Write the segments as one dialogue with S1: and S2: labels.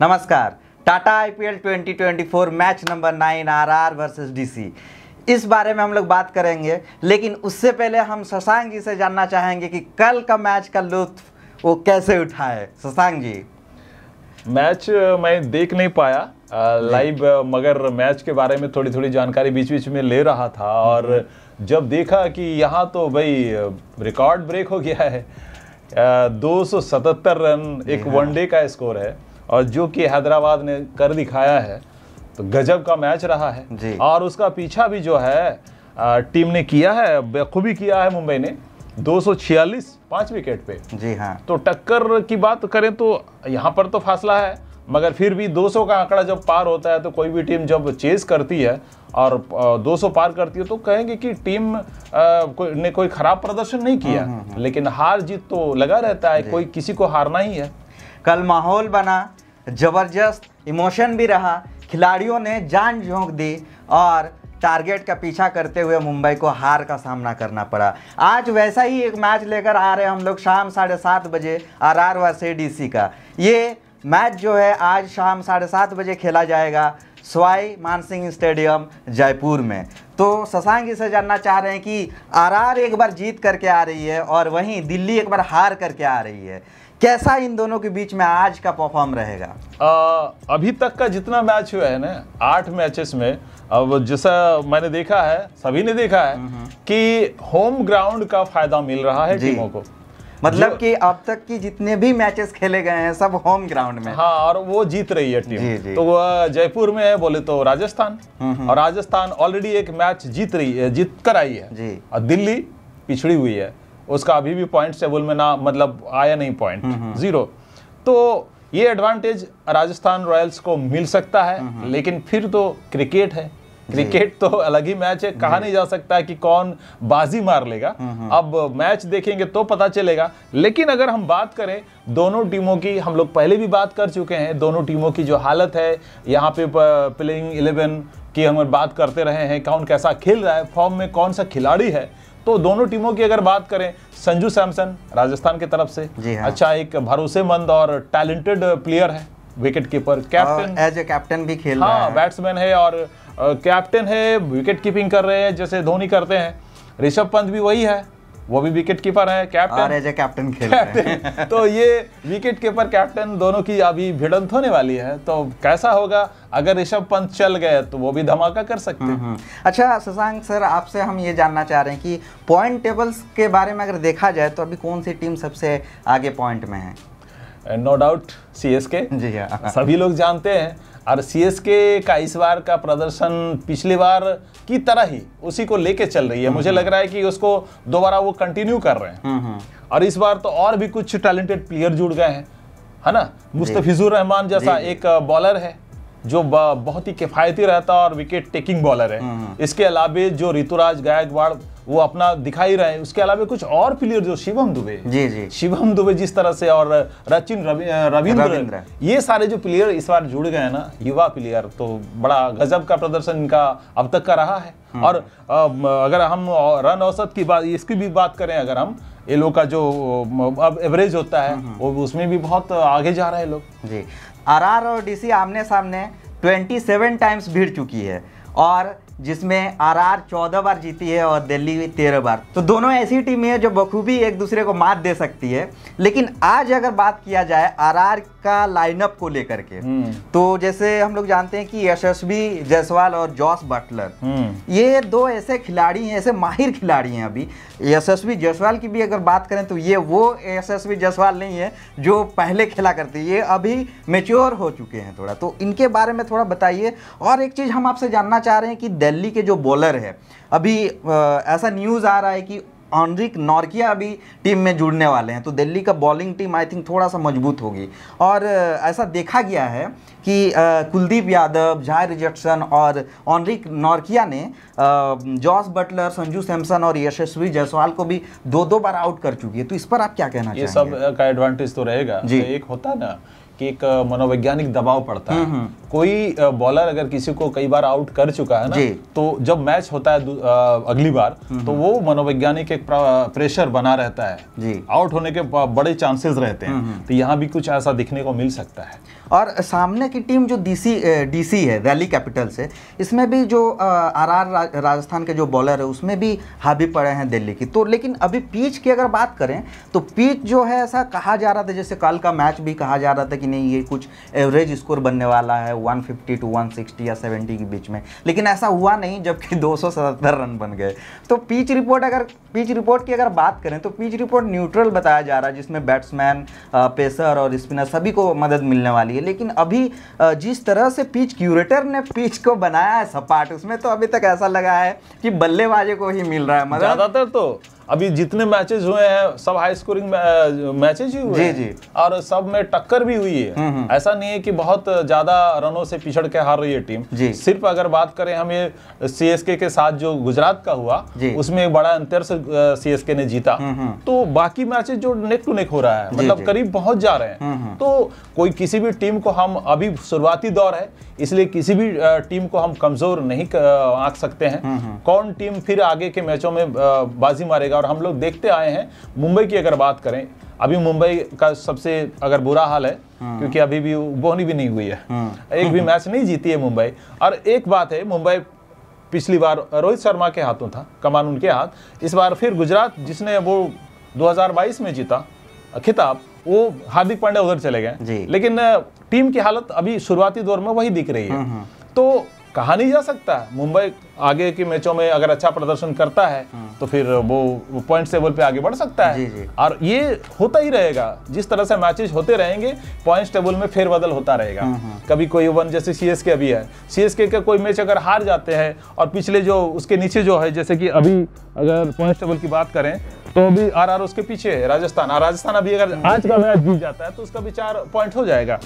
S1: नमस्कार Tata IPL 2024 match number nine R R DC D इस बारे में हम लोग बात करेंगे लेकिन उससे पहले हम शशांक जी से जानना चाहेंगे कि कल का मैच का लुत्फ वो कैसे उठाए शशांक जी
S2: मैच मैं देख नहीं पाया लाइव मगर मैच के बारे में थोड़ी थोड़ी जानकारी बीच बीच में ले रहा था और जब देखा कि यहाँ तो भाई रिकॉर्ड ब्रेक हो गया है दो रन एक वनडे हाँ। का स्कोर है और जो कि हैदराबाद ने कर दिखाया है तो गजब का मैच रहा है जी। और उसका पीछा भी जो है टीम ने किया है बेखूबी किया है मुंबई ने 246 पांच विकेट पे जी हाँ तो टक्कर की बात करें तो यहाँ पर तो फासला है मगर फिर भी 200 का आंकड़ा जब पार होता है तो कोई भी टीम जब चेस करती है और 200 पार करती है तो कहेंगे कि टीम ने कोई खराब प्रदर्शन नहीं किया हुँ, हम्म, हुँ. हम्म, हम्म।
S1: लेकिन हार जीत तो लगा रहता है कोई किसी को हारना ही है कल माहौल बना ज़बरदस्त इमोशन भी रहा खिलाड़ियों ने जान झोंक दी और टारगेट का पीछा करते हुए मुंबई को हार का सामना करना पड़ा आज वैसा ही एक मैच लेकर आ रहे हम लोग शाम साढ़े सात बजे आर आर वर्सी डी का ये मैच जो है आज शाम साढ़े सात बजे खेला जाएगा स्वाई मानसिंह स्टेडियम जयपुर में तो शशांक इसे जानना चाह रहे हैं कि आरआर एक बार जीत करके आ रही है और वहीं दिल्ली एक बार हार करके आ रही है कैसा इन दोनों के बीच में आज का परफॉर्म रहेगा
S2: आ, अभी तक का जितना मैच हुआ है ना आठ मैचेस में अब जैसा मैंने देखा है सभी ने देखा है हम्म, हम्म। कि होम ग्राउंड का फायदा मिल रहा है टीमों को मतलब कि अब तक की जितने भी मैचेस खेले गए हैं सब होम ग्राउंड में हाँ और वो जीत रही है टीम जी, जी. तो जयपुर में है बोले तो राजस्थान हम्म, हम्म। और राजस्थान ऑलरेडी एक मैच जीत रही है जीत कर आई है जी और दिल्ली पिछड़ी हुई है उसका अभी भी पॉइंट टेबल में ना मतलब आया नहीं पॉइंट जीरो हम्म, तो ये एडवांटेज राजस्थान रॉयल्स को मिल सकता है लेकिन फिर तो क्रिकेट है क्रिकेट तो अलग ही मैच है कहा नहीं जा सकता कि कौन बाजी मार लेगा हम्म, हम्म। अब मैच देखेंगे तो पता चलेगा लेकिन अगर हम बात करें दोनों टीमों की हम लोग पहले भी बात कर चुके हैं दोनों टीमों की जो हालत है यहाँ पे प्लेइंग इलेवन की हम बात करते रहे हैं कौन कैसा खेल रहा है फॉर्म में कौन सा खिलाड़ी है तो दोनों टीमों की अगर बात करें संजू सैमसन राजस्थान की तरफ से हाँ। अच्छा एक भरोसेमंद और टैलेंटेड प्लेयर है wicket keeper captain as a captain भी खेल हाँ, रहा है बैट्समैन है और कैप्टन है विकेट कीपिंग कर रहे हैं जैसे धोनी करते हैं ऋषभ पंत भी वही है वो भी विकेट कीपर है कैप्टन एज
S1: ए कैप्टन खेल रहे
S2: हैं तो ये विकेट कीपर कैप्टन दोनों की अभी भिड़ंत होने वाली है तो कैसा होगा अगर ऋषभ पंत चल गए तो वो भी धमाका कर सकते हैं हम्म, हम्म।
S1: अच्छा शशांक सर आपसे हम ये जानना चाह रहे हैं कि पॉइंट टेबल्स के बारे में अगर देखा जाए तो अभी कौन सी टीम सबसे आगे पॉइंट में है and no doubt C S K जी हाँ
S2: सभी लोग जानते हैं और सी एस के का इस बार का प्रदर्शन पिछली बार की तरह ही उसी को लेके चल रही है हम्म, मुझे हम्म। लग रहा है कि उसको दोबारा वो कंटिन्यू कर रहे हैं हम्म, और इस बार तो और भी कुछ टैलेंटेड प्लेयर जुड़ गए हैं है ना मुस्तफिजुर रहमान जैसा एक बॉलर है जो बहुत ही किफ़ायती रहता है और विकेट टेकिंग बॉलर है इसके अलावे जो ऋतुराज गायकवाड़ वो अपना दिखा ही रहे हैं उसके अलावा कुछ और प्लेयर जो शिवम दुबे जी जी शिवम दुबे जिस तरह से और रचिन रविंद्र ये सारे जो प्लेयर इस बार जुड़ गए हैं ना युवा प्लेयर तो बड़ा गजब का प्रदर्शन इनका अब तक का रहा है हम्म। और अगर हम रन औसत की बात इसकी भी बात करें अगर हम ये लोग का
S1: जो अब एवरेज होता है हम्म। वो उसमें भी बहुत आगे जा रहे हैं लोग जी आर और डीसी आमने सामने 27 टाइम्स भिड़ चुकी है और जिसमें आरआर 14 बार जीती है और दिल्ली तेरह बार तो दोनों ऐसी टीमें हैं जो बखूबी एक दूसरे को मात दे सकती है लेकिन आज अगर बात किया जाए आरआर का लाइनअप को लेकर के हम्म। तो जैसे हम लोग जानते हैं कि यशस्वी जायसवाल और जॉस बटलर हम्म। ये दो ऐसे खिलाड़ी हैं ऐसे माहिर खिलाड़ी हैं अभी यशस्वी जायसवाल की भी अगर बात करें तो ये वो यशस्वी जायसवाल नहीं है जो पहले खेला करते ये अभी मेच्योर हो चुके हैं थोड़ा तो इनके बारे में थोड़ा बताइए और एक चीज़ हम आपसे जानना चाह रहे हैं कि दिल्ली के जो बॉलर है अभी ऐसा न्यूज़ आ रहा है कि ऑनरिक नॉर्किया भी टीम में जुड़ने वाले हैं तो दिल्ली का बॉलिंग टीम आई थिंक थोड़ा सा मजबूत होगी और ऐसा देखा गया है कि कुलदीप यादव जाय रिजक्सन और ऑनरिक नॉर्किया ने जॉस बटलर संजू सैमसन और यशस्वी जायसवाल को भी दो दो बार आउट कर चुकी है तो इस पर आप क्या कहना ये सब
S2: का एडवांटेज तो रहेगा जी एक
S1: होता ना कि एक मनोवैज्ञानिक
S2: दबाव पड़ता है हम्म, हम्म। कोई बॉलर अगर किसी को कई बार आउट कर चुका है ना तो जब मैच होता है अगली बार हम्म, तो वो मनोवैज्ञानिक एक प्रेशर बना रहता है
S1: आउट होने के बड़े चांसेस रहते हैं तो यहाँ भी कुछ ऐसा दिखने को मिल सकता है और सामने की टीम जो डीसी डीसी है दिल्ली कैपिटल से इसमें भी जो आर आर राजस्थान के जो बॉलर है उसमें भी हावी पड़े हैं दिल्ली की तो लेकिन अभी पीच की अगर बात करें तो पीच जो है ऐसा कहा जा रहा था जैसे कल का मैच भी कहा जा रहा था कि नहीं ये कुछ एवरेज स्कोर बनने वाला है 150 टू 160 या 70 के बीच में लेकिन ऐसा हुआ नहीं जबकि 277 रन बन गए तो पिच रिपोर्ट अगर पिच रिपोर्ट की अगर बात करें तो पिच रिपोर्ट न्यूट्रल बताया जा रहा है जिसमें बैट्समैन पेसर और स्पिनर सभी को मदद मिलने वाली है लेकिन अभी जिस तरह से पिच क्यूरेटर ने पिच को बनाया है सपाट उसमें तो अभी तक ऐसा लगा है कि बल्लेबाजे को ही मिल रहा है मदद ज़्यादातर तो अभी जितने मैचेस
S2: हुए हैं सब हाई स्कोरिंग मैचेस ही हुए जी जी और सब में टक्कर भी हुई है हम्म, हम्म। ऐसा नहीं है कि बहुत ज्यादा रनों से पिछड़ के हार रही है टीम सिर्फ अगर बात करें हम ये सी के साथ जो गुजरात का हुआ उसमें एक बड़ा अंतर से सी ने जीता हम्म, तो बाकी मैचेस जो नेक टू नेक हो रहा है मतलब करीब पहुंच जा रहे हैं तो कोई किसी भी टीम को हम अभी शुरुआती दौर है इसलिए किसी भी टीम को हम कमजोर नहीं आंक सकते हैं कौन टीम फिर आगे के मैचों में बाजी मारेगा और हम लोग देखते आए हैं मुंबई की अगर बात करें अभी मुंबई का सबसे अगर बुरा हाल है हाँ। क्योंकि अभी भी बोनी भी नहीं हुई है हाँ। एक भी मैच नहीं जीती है मुंबई और एक बात है मुंबई पिछली बार रोहित शर्मा के हाथों था कमान उनके हाथ इस बार फिर गुजरात जिसने वो 2022 में जीता खिताब वो हार्दिक पांड्या उधर चले गए लेकिन टीम की हालत अभी शुरुआती दौर में वही दिख रही है हाँ, तो कहा नहीं जा सकता मुंबई आगे के मैचों में अगर अच्छा प्रदर्शन करता है हाँ। तो फिर वो पॉइंट टेबल पे आगे बढ़ सकता है जी जी। और ये होता ही रहेगा जिस तरह से मैचेस होते रहेंगे पॉइंट्स टेबल में फेरबदल होता रहेगा हाँ, हाँ। कभी कोई वन जैसे सी एस के अभी है सी एस के का कोई मैच अगर हार जाते हैं और पिछले जो उसके नीचे जो है जैसे कि अभी अगर पॉइंट टेबल की बात करें तो अभी आर आर उसके पीछे है राजस्थान राजस्थान अभी अगर आज का मैच जीत जाता है तो उसका भी चार पॉइंट हो जाएगा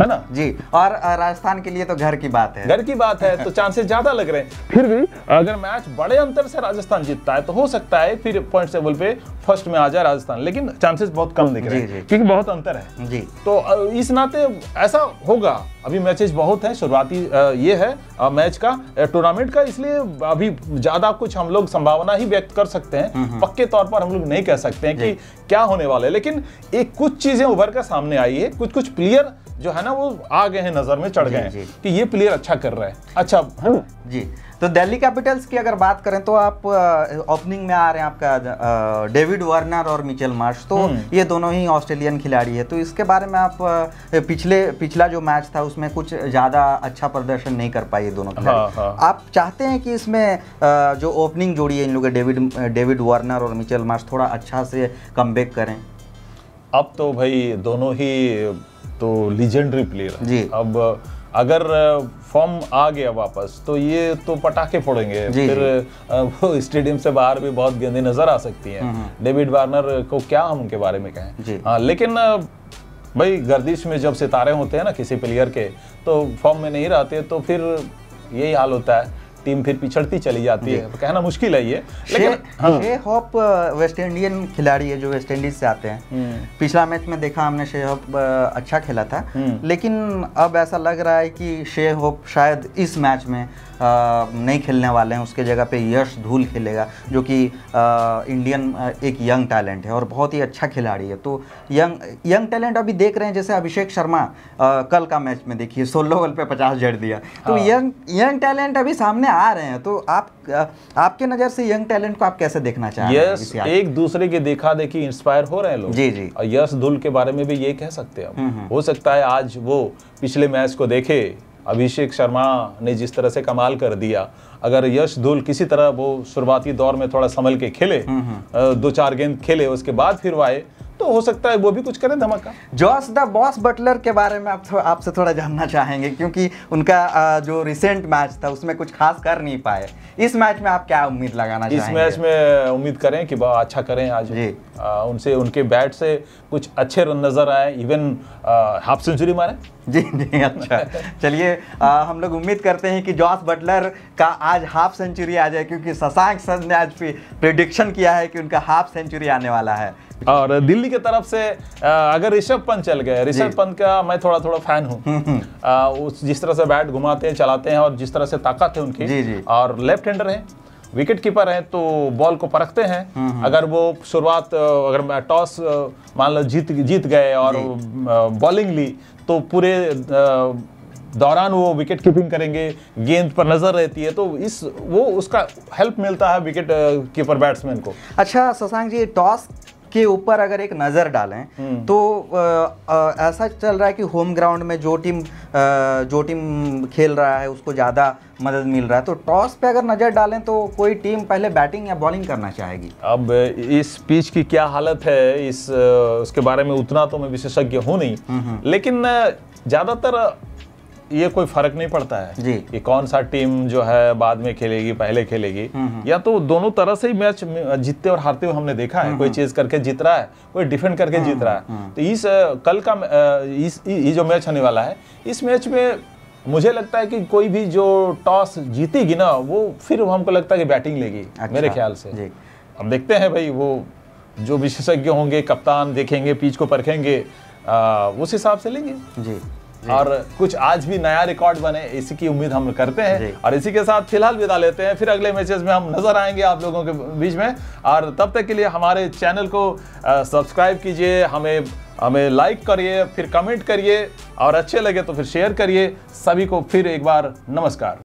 S2: है ना जी और राजस्थान के लिए तो घर की बात है घर की बात है तो चांसेस ज्यादा लग रहे हैं फिर भी अगर मैच बड़े अंतर से राजस्थान जीतता है तो हो सकता है फिर पॉइंट टेबल पे फर्स्ट में आ जाए राजस्थान लेकिन चांसेस बहुत कम दिख रहे हैं क्योंकि बहुत अंतर है जी तो इस नाते ऐसा होगा अभी मैचेस बहुत है शुरुआती ये है मैच का टूर्नामेंट का इसलिए अभी ज्यादा कुछ हम लोग संभावना ही व्यक्त कर सकते हैं हम्म, हम्म। पक्के तौर पर पर हम लोग नहीं कह सकते हैं कि क्या होने वाला है लेकिन एक कुछ चीज़ें उभर कर सामने आई है कुछ कुछ प्लेयर जो है ना वो आ गए
S1: हैं नज़र में चढ़ गए हैं कि ये प्लेयर अच्छा कर रहा है अच्छा है हाँ। जी तो दिल्ली कैपिटल्स की अगर बात करें तो आप ओपनिंग में आ रहे हैं आपका डेविड वार्नर और मिचेल मार्श तो हम्म। ये दोनों ही ऑस्ट्रेलियन खिलाड़ी है तो इसके बारे में आप पिछले पिछला जो मैच था उसमें कुछ ज़्यादा अच्छा प्रदर्शन नहीं कर पाए दोनों हाँ, हाँ. आप चाहते हैं कि इसमें जो ओपनिंग जोड़ी है इन लोगों डेविड डेविड वार्नर और मिचेल मार्श थोड़ा अच्छा से कम करें
S2: अब तो भाई दोनों ही तो लीजेंडरी प्लेयर जी अब अगर फॉर्म आ गया वापस तो ये तो पटाखे फोड़ेंगे फिर वो स्टेडियम से बाहर भी बहुत गेंदे नजर आ सकती हैं हम्म, हम्म। डेविड वार्नर को क्या हम उनके बारे में कहें हाँ लेकिन भाई गर्दिश में जब सितारे होते हैं ना किसी प्लेयर के तो फॉर्म में नहीं रहते तो फिर यही हाल होता है टीम फिर पिछड़ती चली जाती है तो कहना मुश्किल है ये लेकिन हाँ। शे
S1: हॉप वेस्ट इंडियन खिलाड़ी है जो वेस्ट इंडीज से आते हैं हम्म। पिछला मैच में देखा हमने शे हॉप अच्छा खेला था हम्म। लेकिन अब ऐसा लग रहा है कि शे होप शायद इस मैच में नहीं खेलने वाले हैं उसके जगह पे यश धूल खेलेगा जो कि इंडियन एक यंग टैलेंट है और बहुत ही अच्छा खिलाड़ी है तो यंग यंग टैलेंट अभी देख रहे हैं जैसे अभिषेक शर्मा आ, कल का मैच में देखिए सोलह ओवर पे पचास जड़ दिया तो हाँ। यंग यंग टैलेंट अभी सामने आ रहे हैं तो आप आपके नज़र से यंग टैलेंट को आप कैसे देखना चाहते हैं यस
S2: एक दूसरे के देखा देखी इंस्पायर हो रहे हैं लोग जी जी और यश धुल के बारे में भी ये कह सकते हैं हम्म, हम्म। हो सकता है आज वो पिछले मैच को देखे अभिषेक शर्मा ने जिस तरह से कमाल कर दिया अगर यश धुल किसी तरह वो शुरुआती दौर में थोड़ा संभल के खेले हम्म, दो चार गेंद खेले उसके बाद फिर वो आए
S1: तो हो सकता है वो भी कुछ करें धमाका जॉस द बॉस बटलर के बारे में आप आपसे थोड़ा जानना चाहेंगे क्योंकि उनका जो रिसेंट मैच था उसमें कुछ खास कर नहीं पाए इस मैच में आप क्या उम्मीद लगाना इस चाहेंगे? मैच
S2: में उम्मीद करें कि बहुत अच्छा करें आज जी आ, उनसे उनके बैट से कुछ अच्छे रन नज़र आए इवन हाफ सेंचुरी मारे जी जी
S1: अच्छा चलिए हम लोग उम्मीद करते हैं कि जॉस बटलर का आज हाफ सेंचुरी आ जाए क्योंकि शशांक सर ने आज प्रिडिक्शन किया है कि उनका हाफ सेंचुरी आने वाला है और
S2: दिल्ली की तरफ से अगर ऋषभ पंत चल गए ऋषभ पंत का मैं थोड़ा थोड़ा फैन हूँ हम्म, हम्म। उस जिस तरह से बैट घुमाते हैं चलाते हैं और जिस तरह से ताकत है उनकी जी जी। और लेफ्ट हैंडर है विकेट कीपर है तो बॉल को परखते हैं हम्म, अगर वो शुरुआत अगर टॉस मान लो जीत जीत गए और बॉलिंग ली तो पूरे दौरान वो विकेट कीपिंग करेंगे गेंद पर नजर रहती है तो इस वो उसका
S1: हेल्प मिलता है विकेट कीपर बैट्समैन को अच्छा शशांक जी टॉस के ऊपर अगर एक नज़र डालें हम्म। तो आ, आ, ऐसा चल रहा है कि होम ग्राउंड में जो टीम आ, जो टीम खेल रहा है उसको ज़्यादा मदद मिल रहा है तो टॉस पे अगर नज़र डालें तो कोई टीम पहले बैटिंग या बॉलिंग करना चाहेगी
S2: अब इस पिच की क्या हालत है इस उसके बारे में उतना तो मैं विशेषज्ञ हूँ नहीं, नहीं हम्म, हम्म। लेकिन ज़्यादातर ये कोई फर्क नहीं पड़ता है जी कि कौन सा टीम जो है बाद में खेलेगी पहले खेलेगी हम्म, हम्म। या तो दोनों तरह से ही मैच जीतते और हारते हुए हमने देखा है हम्म, कोई चेज करके जीत रहा है कोई डिफेंड करके जीत रहा है तो इस कल का इस ये जो मैच होने वाला है इस मैच में मुझे लगता है कि कोई भी जो टॉस जीतेगी ना वो फिर हमको लगता है कि बैटिंग लेगी अच्छा। मेरे ख्याल से अब देखते हैं भाई वो जो विशेषज्ञ होंगे कप्तान देखेंगे पीच को परखेंगे उस हिसाब से लेंगे जी और कुछ आज भी नया रिकॉर्ड बने इसी की उम्मीद हम करते हैं और इसी के साथ फिलहाल विदा लेते हैं फिर अगले मैचेस में हम नजर आएंगे आप लोगों के बीच में और तब तक के लिए हमारे चैनल को सब्सक्राइब कीजिए हमें हमें लाइक करिए फिर कमेंट करिए और अच्छे लगे तो फिर शेयर करिए सभी को फिर एक बार नमस्कार